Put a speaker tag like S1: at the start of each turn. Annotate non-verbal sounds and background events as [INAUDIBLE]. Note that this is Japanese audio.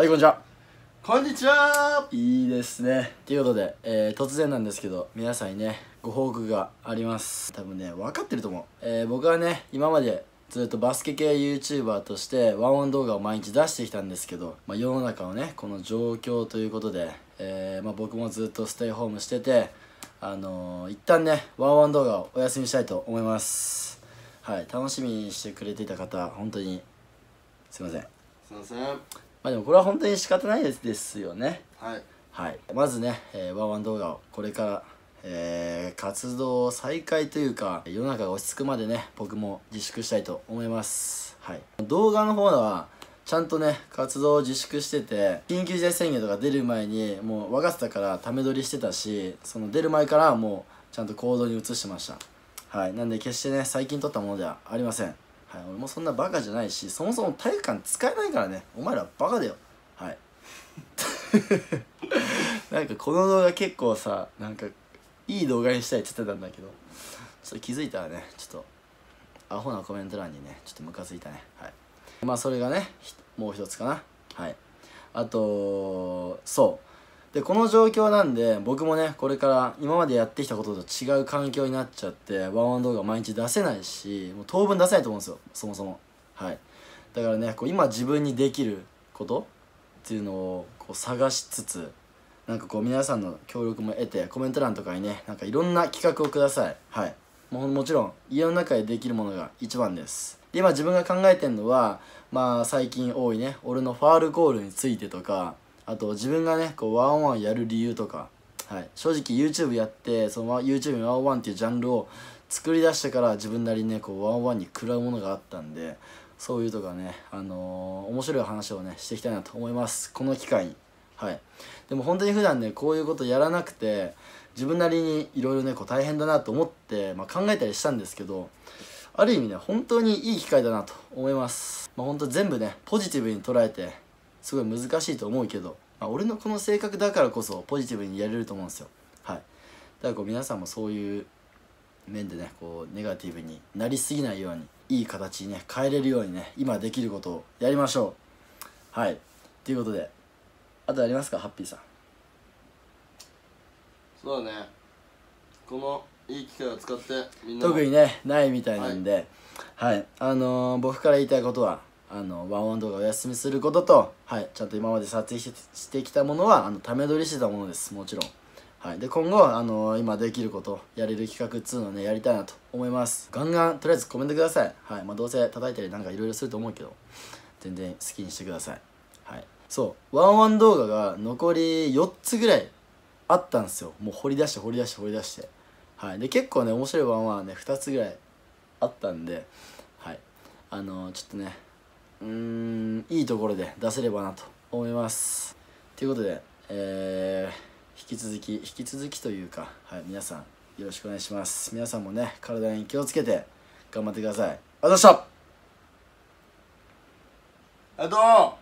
S1: はいこんにちはこんにちはいいですねということで、えー、突然なんですけど皆さんにねご報告があります多分ね分かってると思う、えー、僕はね今までずっとバスケ系 YouTuber としてワンオン動画を毎日出してきたんですけど、まあ、世の中のねこの状況ということで、えー、まあ、僕もずっとステイホームしててあのー、一旦ねワンオン動画をお休みしたいと思いますはい楽しみにしてくれていた方本当にすいませんすいませんまあでもこれは本当に仕方ないですですよねはい、はい、まずね、えー、ワンワン動画をこれからえー、活動再開というか世の中が落ち着くまでね僕も自粛したいと思います、はい、動画の方はちゃんとね活動を自粛してて緊急事態宣言とか出る前にもう分かってたからため撮りしてたしその出る前からもうちゃんと行動に移してましたはいなんで決してね最近撮ったものではありませんはい、俺もそんなバカじゃないしそもそも体育館使えないからねお前らバカだよはい [LAUGHS] なんかこの動画結構さなんかいい動画にしたいって言ってたんだけどちょっと気づいたらねちょっとアホなコメント欄にねちょっとムカついたねはいまあそれがねもう一つかなはいあとそうでこの状況なんで僕もねこれから今までやってきたことと違う環境になっちゃってワンワン動画毎日出せないしもう当分出せないと思うんですよそもそもはいだからねこう今自分にできることっていうのをこう探しつつなんかこう皆さんの協力も得てコメント欄とかにねなんかいろんな企画をくださいはいももちろん家の中でできるものが一番ですで今自分が考えてるのはまあ最近多いね俺のファールゴールについてとかあと自分がねこうワンオンワンやる理由とか、はい、正直 YouTube やってその YouTube のワンオンワンっていうジャンルを作り出してから自分なりにねこうワンオンワンに食らうものがあったんでそういうとかねあのー、面白い話をねしていきたいなと思いますこの機会にはいでも本当に普段ねこういうことやらなくて自分なりにいろいろねこう大変だなと思って、まあ、考えたりしたんですけどある意味ね本当にいい機会だなと思います、まあ、本当全部ねポジティブに捉えてすごい難しいと思うけどまあ、俺のこの性格だからこそポジティブにやれると思うんですよはいだからこう皆さんもそういう面でねこうネガティブになりすぎないようにいい形にね変えれるようにね今できることをやりましょうはいということであとありますかハッピーさんそうだねこのいい機会を使ってみんな特にねないみたいなんで、はい、はい、あのー、僕から言いたいことはあのワンワン動画お休みすることと、はい、ちゃんと今まで撮影してきたものはあのため撮りしてたものですもちろん、はい、で今後、あの今できることやれる企画っつうのねやりたいなと思いますガンガンとりあえずコメントください、はいまあ、どうせ叩いたりなんかいろいろすると思うけど全然好きにしてください、はい、そうワンワン動画が残り4つぐらいあったんですよもう掘り出して掘り出して掘り出して、はい、で結構ね面白いワンワンね2つぐらいあったんではいあのちょっとねうんいいところで出せればなと思いますということで、えー、引き続き引き続きというか、はい、皆さんよろしくお願いします皆さんもね体に気をつけて頑張ってくださいありがとうございましたありがとう